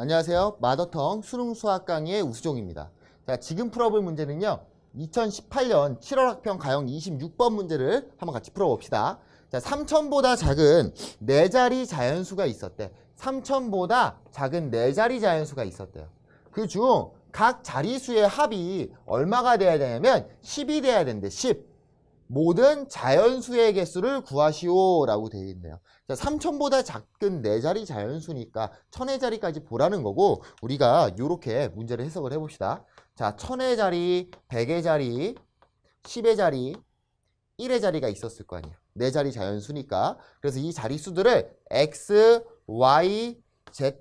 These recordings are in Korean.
안녕하세요. 마더텅 수능 수학 강의의 우수종입니다. 자, 지금 풀어볼 문제는요. 2018년 7월 학평 가형 26번 문제를 한번 같이 풀어봅시다. 자, 3천보다 작은 네 자리 자연수가 있었대. 3천보다 작은 네 자리 자연수가 있었대요. 그 중 각 자리수의 합이 얼마가 돼야 되냐면 10이 돼야 된대. 10. 모든 자연수의 개수를 구하시오 라고 되어 있네요 자, 3천보다 작은 네자리 자연수니까 1 0 0 0의 자리까지 보라는 거고 우리가 이렇게 문제를 해석을 해봅시다 자0의 자리, 1 0 0의 자리, 1 0의 자리, 1의 자리가 있었을 거 아니에요 네 자리 자연수니까 그래서 이 자리수들을 x, y, z,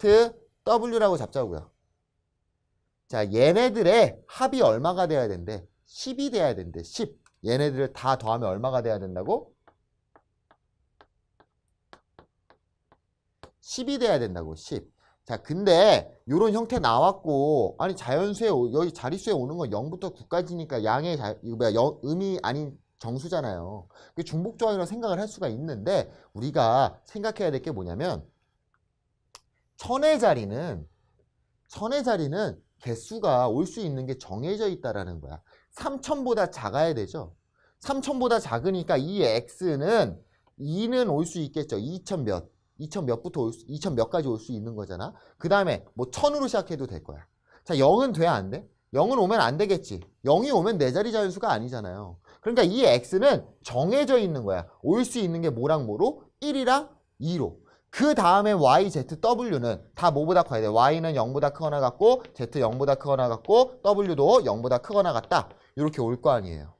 w라고 잡자고요 자 얘네들의 합이 얼마가 돼야 된대? 10이 돼야 된대 10 얘네들을 다 더하면 얼마가 돼야 된다고? 10이 돼야 된다고 10. 자 근데 이런 형태 나왔고 아니 자연수에 여기 자리수에 오는 건 0부터 9까지니까 양의 자, 이거 뭐야, 영, 음이 아닌 정수잖아요. 그 중복 조항이라고 생각을 할 수가 있는데 우리가 생각해야 될 게 뭐냐면 천의 자리는 천의 자리는 개수가 올 수 있는 게 정해져 있다라는 거야. 3 0 0 0보다 작아야 되죠. 3 0 0 0보다 작으니까 이 x는 2는 올 수 있겠죠. 2 0 몇. 2천 몇부터 올 수, 2 0 몇까지 올 수 있는 거잖아. 그 다음에 뭐0으로 시작해도 될 거야. 자, 0은 돼야 안 돼? 0은 오면 안 되겠지. 0이 오면 내 네 자리 자연수가 아니잖아요. 그러니까 이 x는 정해져 있는 거야. 올 수 있는 게 뭐랑 뭐로? 1이랑 2로. 그 다음에 y, z, w는 다 뭐보다 커야 돼. y는 0보다 크거나 같고 z 0보다 크거나 같고 w도 0보다 크거나 같다. 이렇게 올 거 아니에요.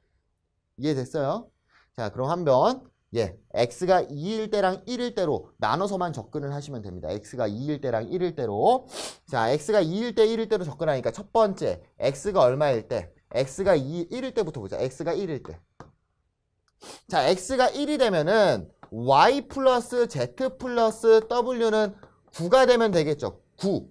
이해됐어요? 자, 그럼 한 번 예, x가 2일 때랑 1일 때로 나눠서만 접근을 하시면 됩니다. x가 2일 때랑 1일 때로. 자, x가 2일 때 1일 때로 접근하니까 첫 번째, x가 얼마일 때? x가 2, 1일 때부터 보자. x가 1일 때. 자, x가 1이 되면은 y 플러스 z 플러스 w는 9가 되면 되겠죠. 9.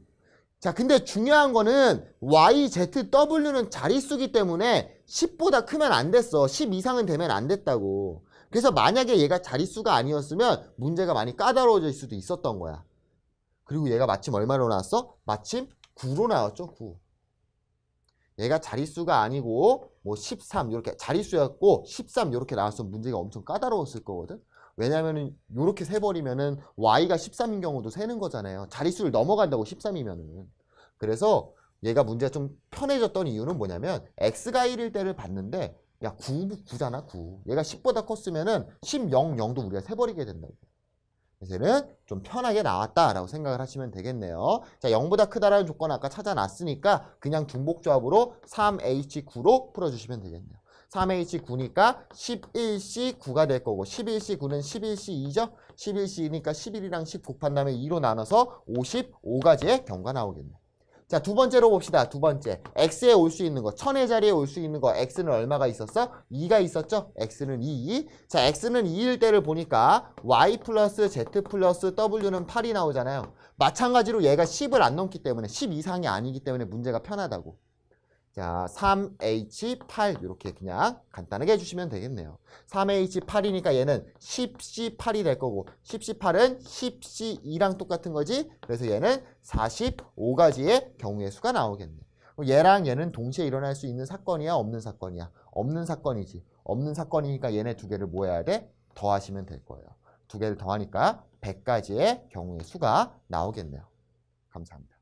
자, 근데 중요한 거는 y, z, w는 자릿수기 때문에 10보다 크면 안 됐어. 10 이상은 되면 안 됐다고. 그래서 만약에 얘가 자릿수가 아니었으면 문제가 많이 까다로워질 수도 있었던 거야. 그리고 얘가 마침 얼마로 나왔어? 마침 9로 나왔죠, 9. 얘가 자릿수가 아니고 뭐 13 이렇게 자릿수였고 13 이렇게 나왔으면 문제가 엄청 까다로웠을 거거든. 왜냐면은 요렇게 세버리면은 y가 13인 경우도 세는 거잖아요. 자릿수를 넘어간다고 13이면은. 그래서 얘가 문제가 좀 편해졌던 이유는 뭐냐면 x가 1일 때를 봤는데 야 9, 9잖아 9. 얘가 10보다 컸으면은 10, 0, 0도 우리가 세버리게 된다 이제는 좀 편하게 나왔다라고 생각을 하시면 되겠네요. 자 0보다 크다라는 조건 아까 찾아놨으니까 그냥 중복조합으로 3h9로 풀어주시면 되겠네요. 3H9니까 11C9가 될 거고 11C9는 11C2죠? 11C2니까 11이랑 10 곱한 다음에 2로 나눠서 55가지의 경우가 나오겠네. 자, 두 번째로 봅시다. 두 번째. x에 올 수 있는 거. 천의 자리에 올 수 있는 거. x는 얼마가 있었어? 2가 있었죠? x는 2. 자, x는 2일 때를 보니까 y 플러스 z 플러스 w는 8이 나오잖아요. 마찬가지로 얘가 10을 안 넘기 때문에 10 이상이 아니기 때문에 문제가 편하다고. 자, 3H8 이렇게 그냥 간단하게 해주시면 되겠네요. 3H8이니까 얘는 10C8이 될 거고 10C8은 10C2랑 똑같은 거지 그래서 얘는 45가지의 경우의 수가 나오겠네. 얘랑 얘는 동시에 일어날 수 있는 사건이야? 없는 사건이야? 없는 사건이지. 없는 사건이니까 얘네 두 개를 뭐 해야 돼? 더하시면 될 거예요. 두 개를 더하니까 100가지의 경우의 수가 나오겠네요. 감사합니다.